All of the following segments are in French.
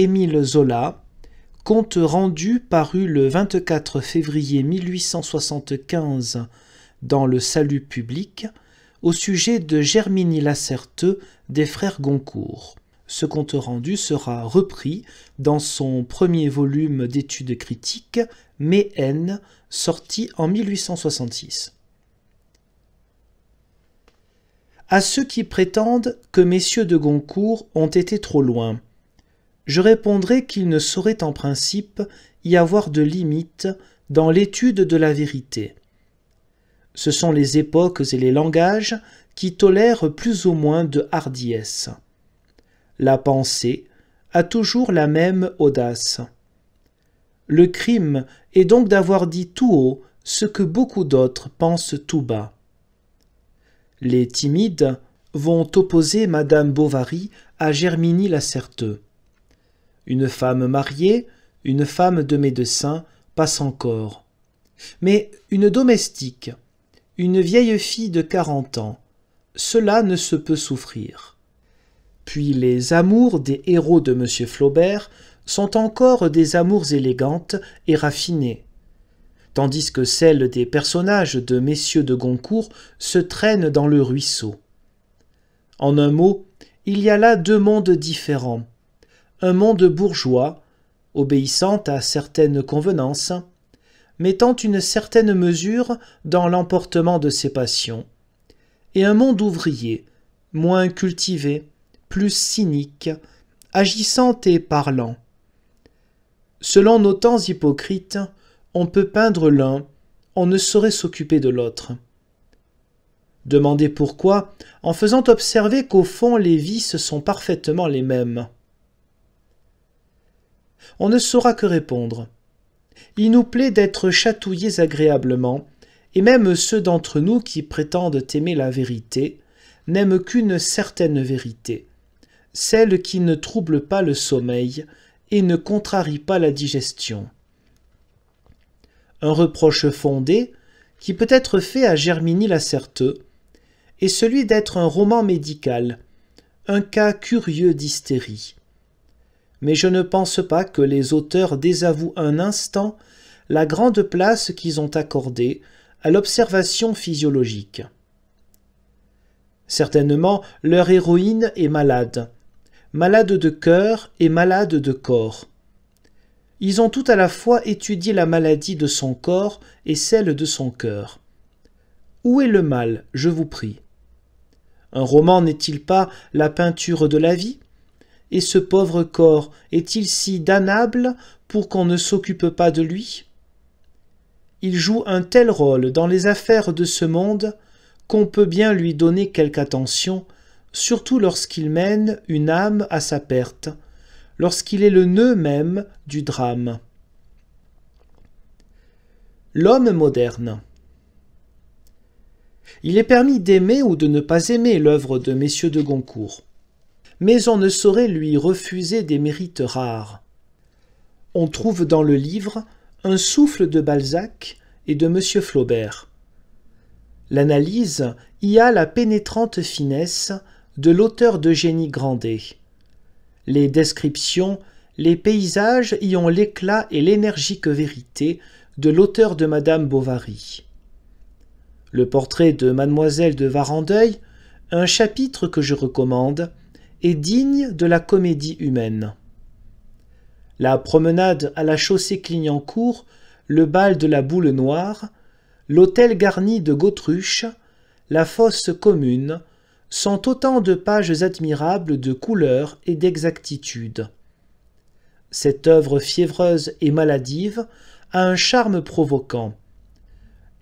Émile Zola, compte rendu paru le 24 février 1875 dans le Salut public au sujet de Germini Lacerteux des frères Goncourt. Ce compte rendu sera repris dans son premier volume d'études critiques, mais sorti en 1866. À ceux qui prétendent que messieurs de Goncourt ont été trop loin, je répondrai qu'il ne saurait en principe y avoir de limite dans l'étude de la vérité. Ce sont les époques et les langages qui tolèrent plus ou moins de hardiesse. La pensée a toujours la même audace. Le crime est donc d'avoir dit tout haut ce que beaucoup d'autres pensent tout bas. Les timides vont opposer Madame Bovary à Germini la une femme mariée, une femme de médecin, passe encore. Mais une domestique, une vieille fille de quarante ans, cela ne se peut souffrir. Puis les amours des héros de M. Flaubert sont encore des amours élégantes et raffinées, tandis que celles des personnages de Messieurs de Goncourt se traînent dans le ruisseau. En un mot, il y a là deux mondes différents, un monde bourgeois, obéissant à certaines convenances, mettant une certaine mesure dans l'emportement de ses passions, et un monde ouvrier, moins cultivé, plus cynique, agissant et parlant. Selon nos temps hypocrites, on peut peindre l'un, on ne saurait s'occuper de l'autre. Demandez pourquoi, en faisant observer qu'au fond les vices sont parfaitement les mêmes on ne saura que répondre. Il nous plaît d'être chatouillés agréablement, et même ceux d'entre nous qui prétendent aimer la vérité n'aiment qu'une certaine vérité, celle qui ne trouble pas le sommeil et ne contrarie pas la digestion. Un reproche fondé, qui peut être fait à Germini Lacerteux, est celui d'être un roman médical, un cas curieux d'hystérie mais je ne pense pas que les auteurs désavouent un instant la grande place qu'ils ont accordée à l'observation physiologique. Certainement, leur héroïne est malade, malade de cœur et malade de corps. Ils ont tout à la fois étudié la maladie de son corps et celle de son cœur. Où est le mal, je vous prie Un roman n'est-il pas la peinture de la vie et ce pauvre corps est-il si damnable pour qu'on ne s'occupe pas de lui Il joue un tel rôle dans les affaires de ce monde qu'on peut bien lui donner quelque attention, surtout lorsqu'il mène une âme à sa perte, lorsqu'il est le nœud même du drame. L'homme moderne Il est permis d'aimer ou de ne pas aimer l'œuvre de messieurs de Goncourt mais on ne saurait lui refuser des mérites rares. On trouve dans le livre un souffle de Balzac et de M. Flaubert. L'analyse y a la pénétrante finesse de l'auteur d'Eugénie Grandet. Les descriptions, les paysages y ont l'éclat et l'énergique vérité de l'auteur de Madame Bovary. Le portrait de Mademoiselle de Varandeuil, un chapitre que je recommande, est digne de la comédie humaine. La promenade à la chaussée Clignancourt, le bal de la boule noire, l'hôtel garni de Gautruche, la fosse commune, sont autant de pages admirables de couleur et d'exactitude. Cette œuvre fiévreuse et maladive a un charme provoquant.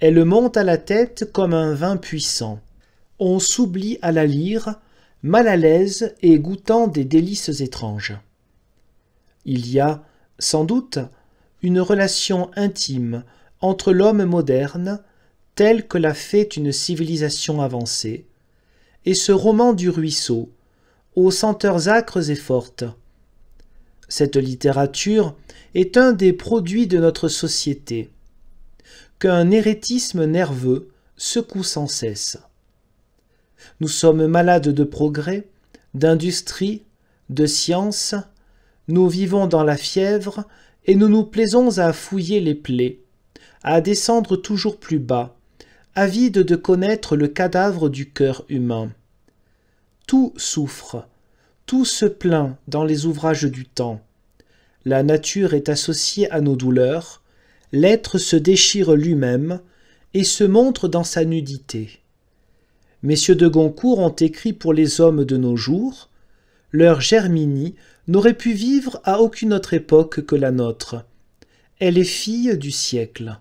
Elle monte à la tête comme un vin puissant. On s'oublie à la lire, mal à l'aise et goûtant des délices étranges. Il y a, sans doute, une relation intime entre l'homme moderne, tel que l'a fait une civilisation avancée, et ce roman du ruisseau, aux senteurs âcres et fortes. Cette littérature est un des produits de notre société, qu'un hérétisme nerveux secoue sans cesse. Nous sommes malades de progrès, d'industrie, de science, nous vivons dans la fièvre et nous nous plaisons à fouiller les plaies, à descendre toujours plus bas, avides de connaître le cadavre du cœur humain. Tout souffre, tout se plaint dans les ouvrages du temps. La nature est associée à nos douleurs, l'être se déchire lui-même et se montre dans sa nudité. Messieurs de Goncourt ont écrit pour les hommes de nos jours, leur Germinie n'aurait pu vivre à aucune autre époque que la nôtre. Elle est fille du siècle.